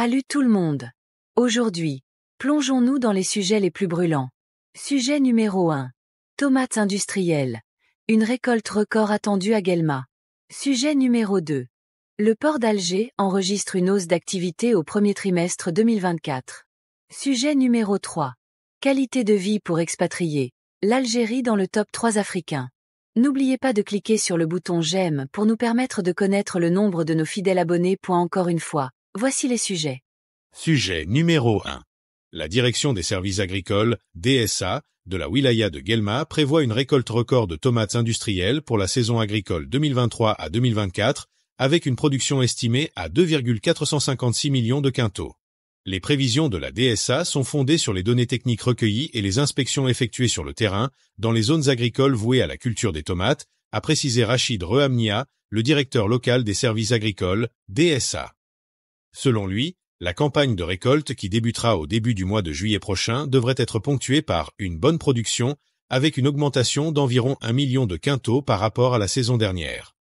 Salut tout le monde. Aujourd'hui, plongeons-nous dans les sujets les plus brûlants. Sujet numéro 1. Tomates industrielles. Une récolte record attendue à Guelma. Sujet numéro 2. Le port d'Alger enregistre une hausse d'activité au premier trimestre 2024. Sujet numéro 3. Qualité de vie pour expatriés. L'Algérie dans le top 3 africain. N'oubliez pas de cliquer sur le bouton j'aime pour nous permettre de connaître le nombre de nos fidèles abonnés. encore une fois, Voici les sujets. Sujet numéro 1. La direction des services agricoles, DSA, de la wilaya de Guelma prévoit une récolte record de tomates industrielles pour la saison agricole 2023 à 2024, avec une production estimée à 2,456 millions de quintaux. Les prévisions de la DSA sont fondées sur les données techniques recueillies et les inspections effectuées sur le terrain, dans les zones agricoles vouées à la culture des tomates, a précisé Rachid Rehamnia, le directeur local des services agricoles, DSA. Selon lui, la campagne de récolte qui débutera au début du mois de juillet prochain devrait être ponctuée par une bonne production, avec une augmentation d'environ un million de quintaux par rapport à la saison dernière.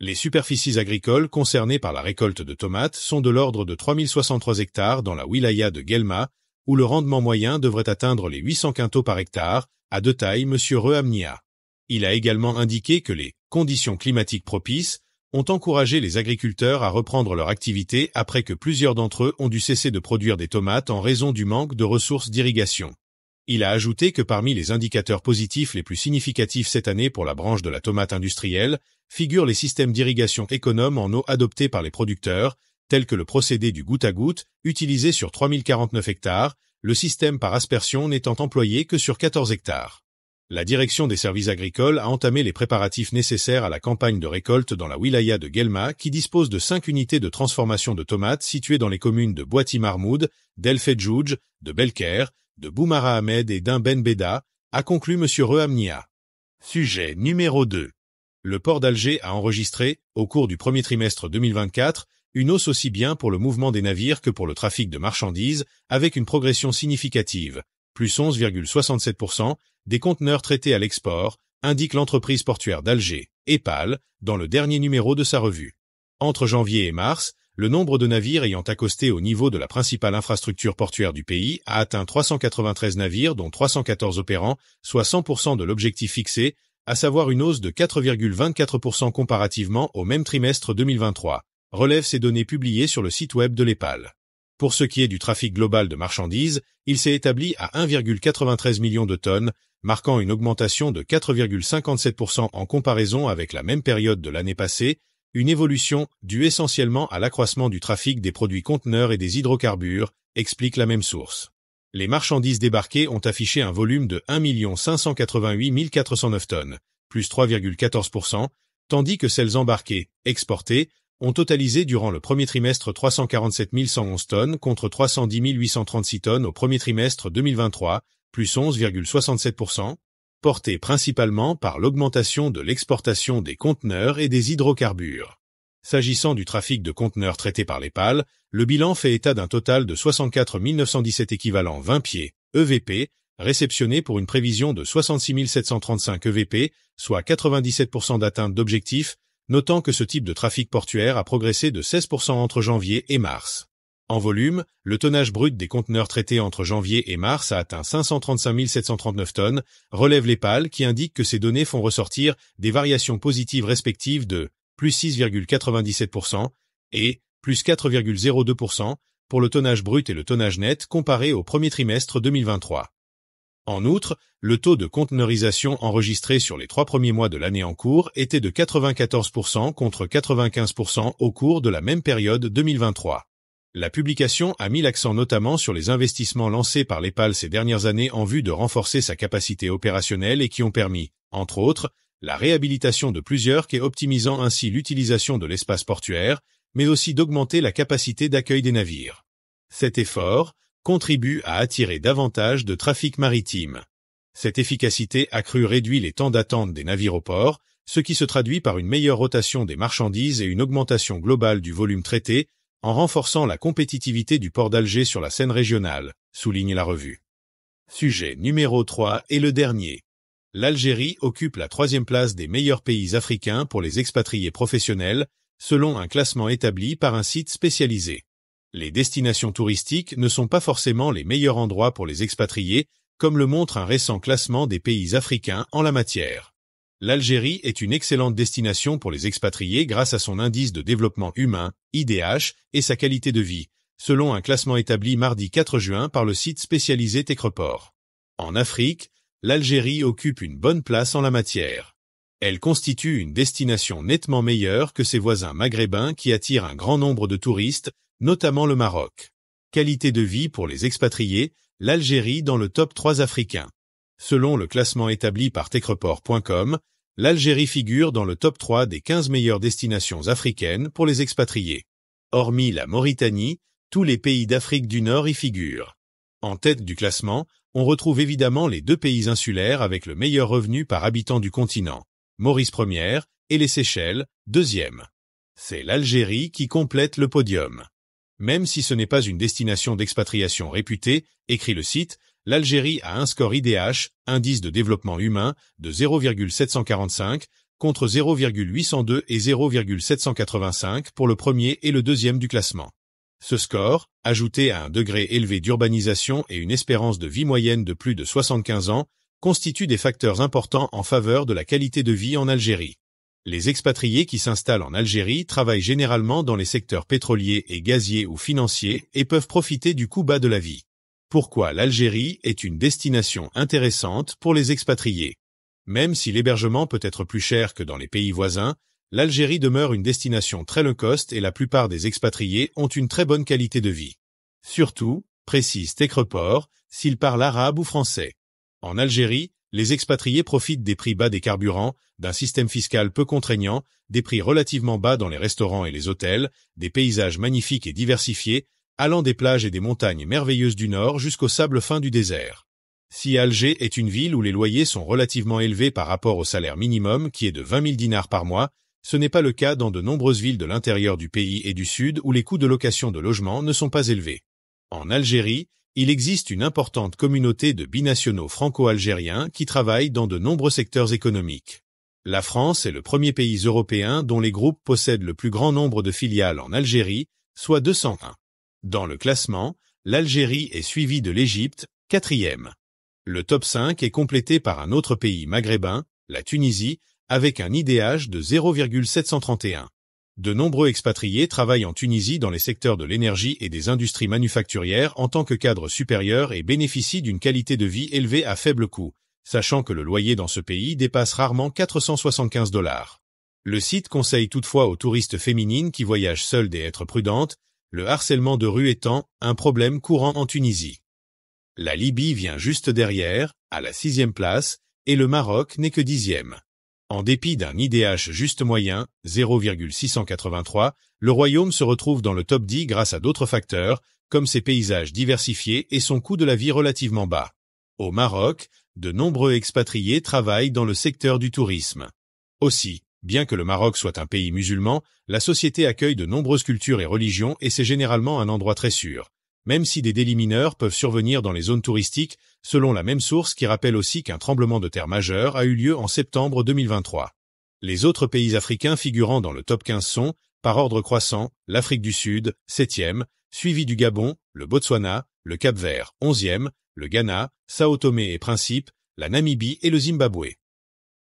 Les superficies agricoles concernées par la récolte de tomates sont de l'ordre de 3063 hectares dans la wilaya de Guelma, où le rendement moyen devrait atteindre les 800 quintaux par hectare, à deux tailles M. Rehamnia. Il a également indiqué que les conditions climatiques propices ont encouragé les agriculteurs à reprendre leur activité après que plusieurs d'entre eux ont dû cesser de produire des tomates en raison du manque de ressources d'irrigation. Il a ajouté que parmi les indicateurs positifs les plus significatifs cette année pour la branche de la tomate industrielle figurent les systèmes d'irrigation économes en eau adoptés par les producteurs, tels que le procédé du goutte à goutte, utilisé sur 3049 hectares, le système par aspersion n'étant employé que sur 14 hectares la direction des services agricoles a entamé les préparatifs nécessaires à la campagne de récolte dans la wilaya de Guelma qui dispose de cinq unités de transformation de tomates situées dans les communes de Boiti-Marmoud, d'El-Fedjouj, de Belker, de Boumara Ahmed et d'Imben Beda, a conclu M. Rehamnia. Sujet numéro 2. Le port d'Alger a enregistré, au cours du premier trimestre 2024, une hausse aussi bien pour le mouvement des navires que pour le trafic de marchandises, avec une progression significative, plus 11,67%, des conteneurs traités à l'export, indique l'entreprise portuaire d'Alger, EPAL, dans le dernier numéro de sa revue. Entre janvier et mars, le nombre de navires ayant accosté au niveau de la principale infrastructure portuaire du pays a atteint 393 navires dont 314 opérants, soit 100% de l'objectif fixé, à savoir une hausse de 4,24% comparativement au même trimestre 2023, Relève ces données publiées sur le site web de l'EPAL. Pour ce qui est du trafic global de marchandises, il s'est établi à 1,93 million de tonnes, marquant une augmentation de 4,57% en comparaison avec la même période de l'année passée, une évolution due essentiellement à l'accroissement du trafic des produits conteneurs et des hydrocarbures, explique la même source. Les marchandises débarquées ont affiché un volume de 1 588 409 tonnes, plus 3,14%, tandis que celles embarquées, exportées, ont totalisé durant le premier trimestre 347 111 tonnes contre 310 836 tonnes au premier trimestre 2023, plus 11,67%, porté principalement par l'augmentation de l'exportation des conteneurs et des hydrocarbures. S'agissant du trafic de conteneurs traités par les PAL, le bilan fait état d'un total de 64 917 équivalents 20 pieds, EVP, réceptionnés pour une prévision de 66 735 EVP, soit 97% d'atteinte d'objectifs, notant que ce type de trafic portuaire a progressé de 16% entre janvier et mars. En volume, le tonnage brut des conteneurs traités entre janvier et mars a atteint 535 739 tonnes, relève l'EPAL qui indique que ces données font ressortir des variations positives respectives de plus 6,97% et plus 4,02% pour le tonnage brut et le tonnage net comparé au premier trimestre 2023. En outre, le taux de conteneurisation enregistré sur les trois premiers mois de l'année en cours était de 94% contre 95% au cours de la même période 2023. La publication a mis l'accent notamment sur les investissements lancés par l'EPAL ces dernières années en vue de renforcer sa capacité opérationnelle et qui ont permis, entre autres, la réhabilitation de plusieurs quais optimisant ainsi l'utilisation de l'espace portuaire, mais aussi d'augmenter la capacité d'accueil des navires. Cet effort, contribue à attirer davantage de trafic maritime. Cette efficacité accrue réduit les temps d'attente des navires au port, ce qui se traduit par une meilleure rotation des marchandises et une augmentation globale du volume traité, en renforçant la compétitivité du port d'Alger sur la scène régionale, souligne la revue. Sujet numéro 3 et le dernier. L'Algérie occupe la troisième place des meilleurs pays africains pour les expatriés professionnels, selon un classement établi par un site spécialisé. Les destinations touristiques ne sont pas forcément les meilleurs endroits pour les expatriés, comme le montre un récent classement des pays africains en la matière. L'Algérie est une excellente destination pour les expatriés grâce à son indice de développement humain, IDH, et sa qualité de vie, selon un classement établi mardi 4 juin par le site spécialisé Techreport. En Afrique, l'Algérie occupe une bonne place en la matière. Elle constitue une destination nettement meilleure que ses voisins maghrébins qui attirent un grand nombre de touristes, notamment le Maroc. Qualité de vie pour les expatriés, l'Algérie dans le top 3 africain. Selon le classement établi par techreport.com, l'Algérie figure dans le top 3 des 15 meilleures destinations africaines pour les expatriés. Hormis la Mauritanie, tous les pays d'Afrique du Nord y figurent. En tête du classement, on retrouve évidemment les deux pays insulaires avec le meilleur revenu par habitant du continent, Maurice première et les Seychelles, deuxième. C'est l'Algérie qui complète le podium. Même si ce n'est pas une destination d'expatriation réputée, écrit le site, l'Algérie a un score IDH, indice de développement humain, de 0,745 contre 0,802 et 0,785 pour le premier et le deuxième du classement. Ce score, ajouté à un degré élevé d'urbanisation et une espérance de vie moyenne de plus de 75 ans, constitue des facteurs importants en faveur de la qualité de vie en Algérie. Les expatriés qui s'installent en Algérie travaillent généralement dans les secteurs pétroliers et gaziers ou financiers et peuvent profiter du coût bas de la vie. Pourquoi l'Algérie est une destination intéressante pour les expatriés Même si l'hébergement peut être plus cher que dans les pays voisins, l'Algérie demeure une destination très low cost et la plupart des expatriés ont une très bonne qualité de vie. Surtout, précise Tecreport, s'ils parlent arabe ou français. En Algérie, les expatriés profitent des prix bas des carburants, d'un système fiscal peu contraignant, des prix relativement bas dans les restaurants et les hôtels, des paysages magnifiques et diversifiés, allant des plages et des montagnes merveilleuses du nord jusqu'aux sables fin du désert. Si Alger est une ville où les loyers sont relativement élevés par rapport au salaire minimum qui est de 20 000 dinars par mois, ce n'est pas le cas dans de nombreuses villes de l'intérieur du pays et du sud où les coûts de location de logement ne sont pas élevés. En Algérie, il existe une importante communauté de binationaux franco-algériens qui travaillent dans de nombreux secteurs économiques. La France est le premier pays européen dont les groupes possèdent le plus grand nombre de filiales en Algérie, soit 201. Dans le classement, l'Algérie est suivie de l'Égypte, quatrième. Le top 5 est complété par un autre pays maghrébin, la Tunisie, avec un IDH de 0,731 de nombreux expatriés travaillent en Tunisie dans les secteurs de l'énergie et des industries manufacturières en tant que cadre supérieur et bénéficient d'une qualité de vie élevée à faible coût, sachant que le loyer dans ce pays dépasse rarement 475 dollars. Le site conseille toutefois aux touristes féminines qui voyagent seules d'être prudentes, le harcèlement de rue étant un problème courant en Tunisie. La Libye vient juste derrière, à la sixième place, et le Maroc n'est que dixième. En dépit d'un IDH juste moyen, 0,683, le royaume se retrouve dans le top 10 grâce à d'autres facteurs, comme ses paysages diversifiés et son coût de la vie relativement bas. Au Maroc, de nombreux expatriés travaillent dans le secteur du tourisme. Aussi, bien que le Maroc soit un pays musulman, la société accueille de nombreuses cultures et religions et c'est généralement un endroit très sûr, même si des délits mineurs peuvent survenir dans les zones touristiques, selon la même source qui rappelle aussi qu'un tremblement de terre majeur a eu lieu en septembre 2023. Les autres pays africains figurant dans le top 15 sont, par ordre croissant, l'Afrique du Sud, 7e, suivi du Gabon, le Botswana, le Cap-Vert, 11e, le Ghana, Sao Tomé et Principe, la Namibie et le Zimbabwe.